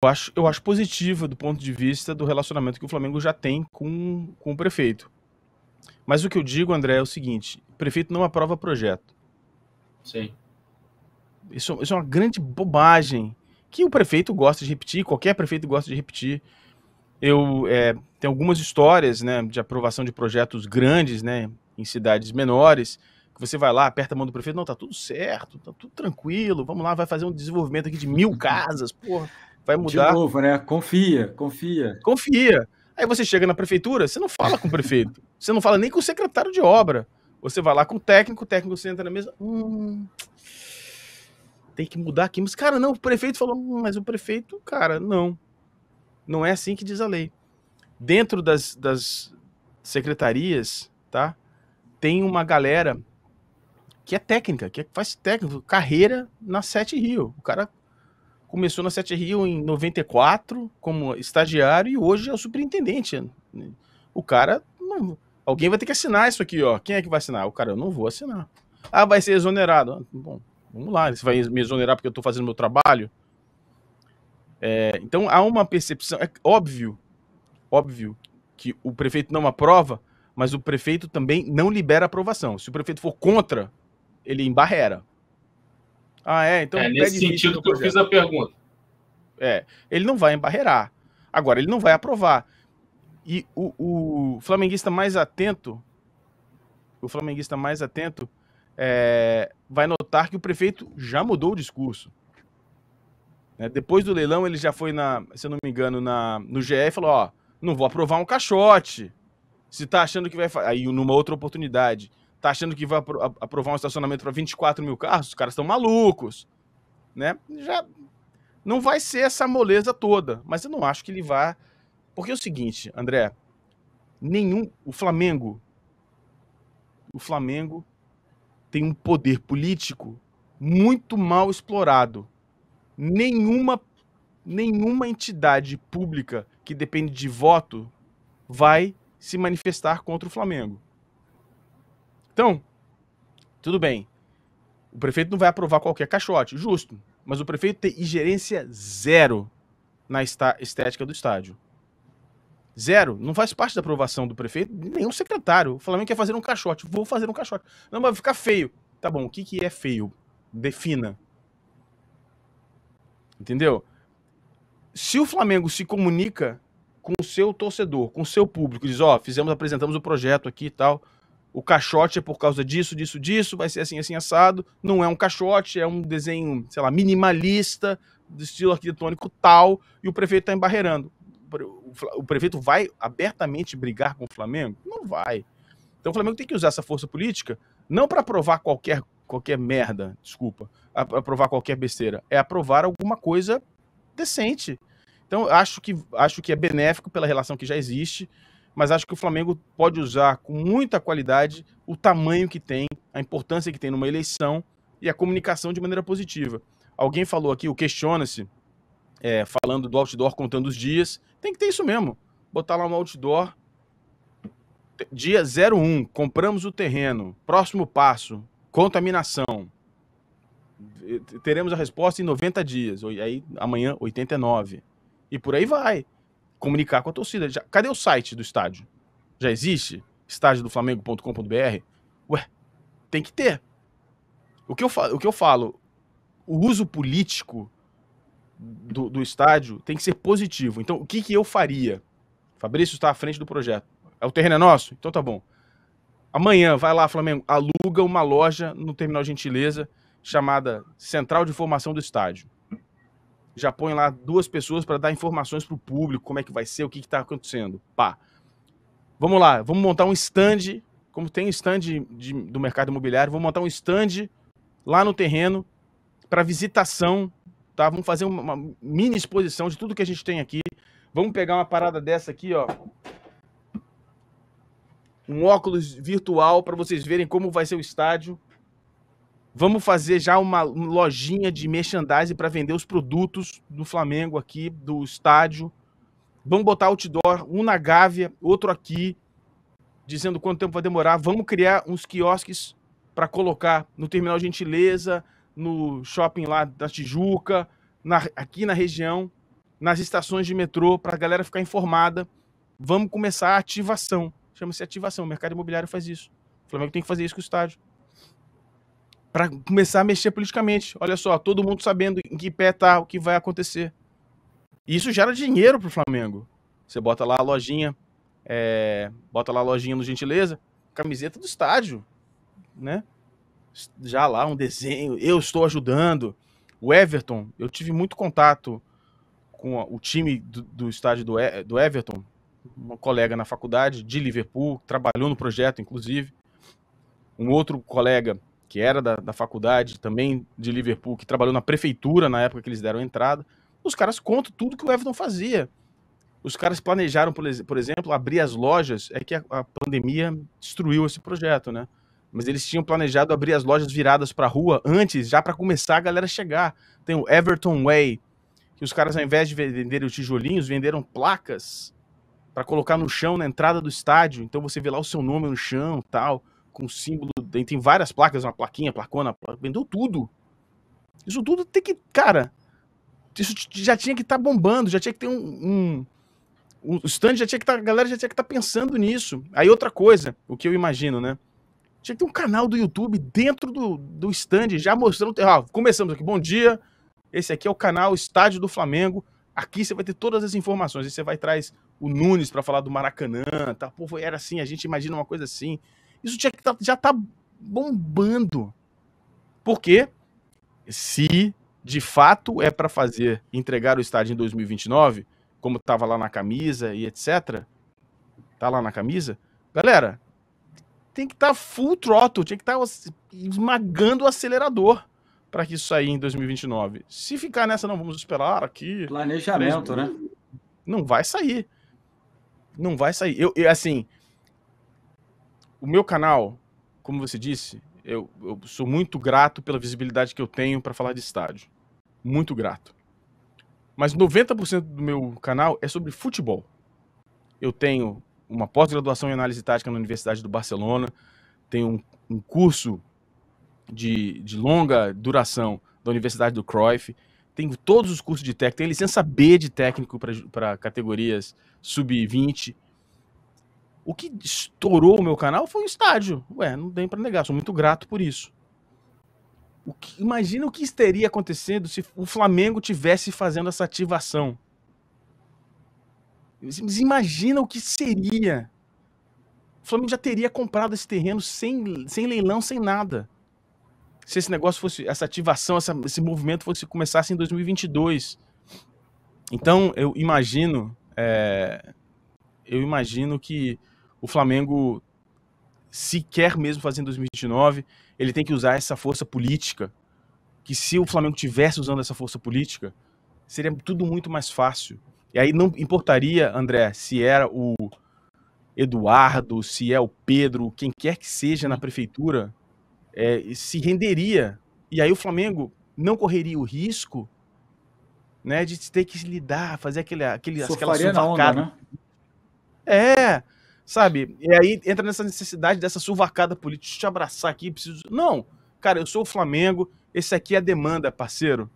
Eu acho, eu acho positiva do ponto de vista do relacionamento que o Flamengo já tem com, com o prefeito. Mas o que eu digo, André, é o seguinte: o prefeito não aprova projeto. Sim. Isso, isso é uma grande bobagem que o prefeito gosta de repetir, qualquer prefeito gosta de repetir. Eu é, tem algumas histórias, né, de aprovação de projetos grandes, né, em cidades menores, que você vai lá, aperta a mão do prefeito, não, tá tudo certo, tá tudo tranquilo, vamos lá, vai fazer um desenvolvimento aqui de mil casas, porra vai mudar. De novo, né? Confia, confia. Confia. Aí você chega na prefeitura, você não fala com o prefeito, você não fala nem com o secretário de obra. Você vai lá com o técnico, o técnico senta na mesa. Hum, tem que mudar aqui. Mas, cara, não, o prefeito falou, hum, mas o prefeito, cara, não. Não é assim que diz a lei. Dentro das, das secretarias, tá? Tem uma galera que é técnica, que faz técnico, carreira na Sete Rio. O cara começou na Sete Rio em 94 como estagiário e hoje é o superintendente. Né? O cara, não, alguém vai ter que assinar isso aqui, ó. Quem é que vai assinar? O cara, eu não vou assinar. Ah, vai ser exonerado. Ah, bom, vamos lá, você vai me exonerar porque eu estou fazendo meu trabalho? É, então há uma percepção, é óbvio, óbvio que o prefeito não aprova, mas o prefeito também não libera aprovação. Se o prefeito for contra, ele embarrera. Ah, é? Então é nesse sentido que eu fiz a pergunta. É, ele não vai embarrear. Agora, ele não vai aprovar. E o, o flamenguista mais atento, o flamenguista mais atento, é, vai notar que o prefeito já mudou o discurso. É, depois do leilão, ele já foi, na, se eu não me engano, na, no GE e falou: ó, não vou aprovar um caixote. Se tá achando que vai. Aí, numa outra oportunidade tá achando que vai apro aprovar um estacionamento para 24 mil carros, os caras estão malucos, né? Já não vai ser essa moleza toda, mas eu não acho que ele vá, porque é o seguinte, André, nenhum, o Flamengo, o Flamengo tem um poder político muito mal explorado. Nenhuma nenhuma entidade pública que depende de voto vai se manifestar contra o Flamengo. Então, tudo bem. O prefeito não vai aprovar qualquer caixote, justo. Mas o prefeito tem ingerência zero na estética do estádio. Zero. Não faz parte da aprovação do prefeito, nenhum secretário. O Flamengo quer fazer um caixote. Vou fazer um caixote. Não, vai ficar feio. Tá bom, o que, que é feio? Defina. Entendeu? Se o Flamengo se comunica com o seu torcedor, com o seu público, diz, ó, oh, fizemos, apresentamos o projeto aqui e tal o caixote é por causa disso, disso, disso, vai ser assim, assim, assado. Não é um caixote, é um desenho, sei lá, minimalista, de estilo arquitetônico tal, e o prefeito está embarreirando. O prefeito vai abertamente brigar com o Flamengo? Não vai. Então o Flamengo tem que usar essa força política não para aprovar qualquer, qualquer merda, desculpa, aprovar qualquer besteira, é aprovar alguma coisa decente. Então acho que, acho que é benéfico pela relação que já existe mas acho que o Flamengo pode usar com muita qualidade o tamanho que tem, a importância que tem numa eleição e a comunicação de maneira positiva. Alguém falou aqui, o questiona-se, é, falando do outdoor contando os dias. Tem que ter isso mesmo. Botar lá um outdoor. Dia 01, compramos o terreno. Próximo passo, contaminação. Teremos a resposta em 90 dias. aí, amanhã, 89. E por aí vai comunicar com a torcida. Já, cadê o site do estádio? Já existe? Estádio do Ué, tem que ter. O que eu, falo, o que eu falo, o uso político do, do estádio tem que ser positivo. Então, o que, que eu faria? Fabrício está à frente do projeto. É o terreno é nosso? Então tá bom. Amanhã, vai lá, Flamengo, aluga uma loja no Terminal Gentileza chamada Central de Formação do Estádio já põe lá duas pessoas para dar informações para o público, como é que vai ser, o que está acontecendo. Pá. Vamos lá, vamos montar um stand, como tem stand de, de, do mercado imobiliário, vamos montar um stand lá no terreno para visitação, tá? Vamos fazer uma, uma, mini exposição de tudo que a gente tem aqui. Vamos pegar uma parada dessa aqui, ó. Um óculos virtual para vocês verem como vai ser o estádio. Vamos fazer já uma lojinha de merchandising para vender os produtos do Flamengo aqui, do estádio. Vamos botar outdoor, um na Gávea, outro aqui, dizendo quanto tempo vai demorar. Vamos criar uns quiosques para colocar no Terminal Gentileza, no shopping lá da Tijuca, na, aqui na região, nas estações de metrô, para a galera ficar informada. Vamos começar a ativação. Chama-se ativação. O mercado imobiliário faz isso. O Flamengo tem que fazer isso com o estádio para começar a mexer politicamente. Olha só, todo mundo sabendo em que pé tá, o que vai acontecer. E isso gera dinheiro pro Flamengo. Você bota lá a lojinha, é, bota lá a lojinha no Gentileza, camiseta do estádio, né? Já lá um desenho, eu estou ajudando. O Everton, eu tive muito contato com o time do, do estádio do, do Everton, uma colega na faculdade de Liverpool, trabalhou no projeto, inclusive. Um outro colega que era da, da faculdade também de Liverpool, que trabalhou na prefeitura na época que eles deram a entrada. Os caras contam tudo que o Everton fazia. Os caras planejaram, por exemplo, abrir as lojas. É que a, a pandemia destruiu esse projeto, né? Mas eles tinham planejado abrir as lojas viradas para a rua antes, já para começar a galera chegar. Tem o Everton Way, que os caras, ao invés de venderem os tijolinhos, venderam placas para colocar no chão na entrada do estádio. Então você vê lá o seu nome no chão tal com símbolo. Tem várias placas, uma plaquinha, placona, placa, vendeu tudo. Isso tudo tem que. Cara, isso já tinha que estar tá bombando, já tinha que ter um. um o stand já tinha que estar. Tá, a galera já tinha que estar tá pensando nisso. Aí outra coisa, o que eu imagino, né? Tinha que ter um canal do YouTube dentro do, do stand, já mostrando. Ah, começamos aqui. Bom dia. Esse aqui é o canal Estádio do Flamengo. Aqui você vai ter todas as informações. Aí você vai traz o Nunes para falar do Maracanã, tá? Pô, era assim, a gente imagina uma coisa assim. Isso já tá, já tá bombando. Porque se de fato é para fazer entregar o estádio em 2029, como estava lá na camisa e etc, tá lá na camisa, galera, tem que estar tá full throttle, tem que estar tá esmagando o acelerador para que isso saia em 2029. Se ficar nessa, não vamos esperar aqui. Planejamento, né? Não vai sair. Não vai sair. Eu, eu assim, o meu canal, como você disse, eu, eu sou muito grato pela visibilidade que eu tenho para falar de estádio. Muito grato. Mas 90% do meu canal é sobre futebol. Eu tenho uma pós-graduação em análise tática na Universidade do Barcelona, tenho um, um curso de, de longa duração da Universidade do Cruyff, tenho todos os cursos de técnico, tenho licença B de técnico para categorias sub-20, o que estourou o meu canal foi o estádio. Ué, não tem para negar, sou muito grato por isso. O que, imagina o que estaria acontecendo se o Flamengo tivesse fazendo essa ativação. Imagina o que seria. O Flamengo já teria comprado esse terreno sem, sem leilão, sem nada. Se esse negócio fosse, essa ativação, essa, esse movimento fosse começasse em 2022. Então, eu imagino, é, eu imagino que o Flamengo se quer mesmo fazer em 2029, ele tem que usar essa força política. Que se o Flamengo tivesse usando essa força política, seria tudo muito mais fácil. E aí não importaria, André, se era o Eduardo, se é o Pedro, quem quer que seja na prefeitura, é, se renderia. E aí o Flamengo não correria o risco né, de ter que lidar, fazer aquele, aquele, aquela sufacada. né? É, Sabe? E aí entra nessa necessidade dessa survacada política. Deixa eu te abraçar aqui, preciso. Não, cara, eu sou o Flamengo, esse aqui é a demanda, parceiro.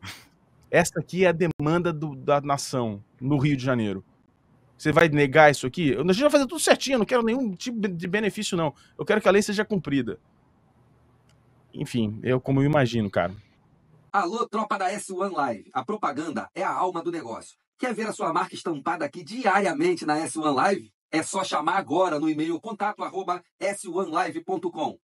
Essa aqui é a demanda do, da nação no Rio de Janeiro. Você vai negar isso aqui? A gente vai fazer tudo certinho, eu não quero nenhum tipo de benefício, não. Eu quero que a lei seja cumprida. Enfim, eu como eu imagino, cara. Alô, tropa da S1 Live. A propaganda é a alma do negócio. Quer ver a sua marca estampada aqui diariamente na S1 Live? É só chamar agora no e-mail contato arroba s1live.com.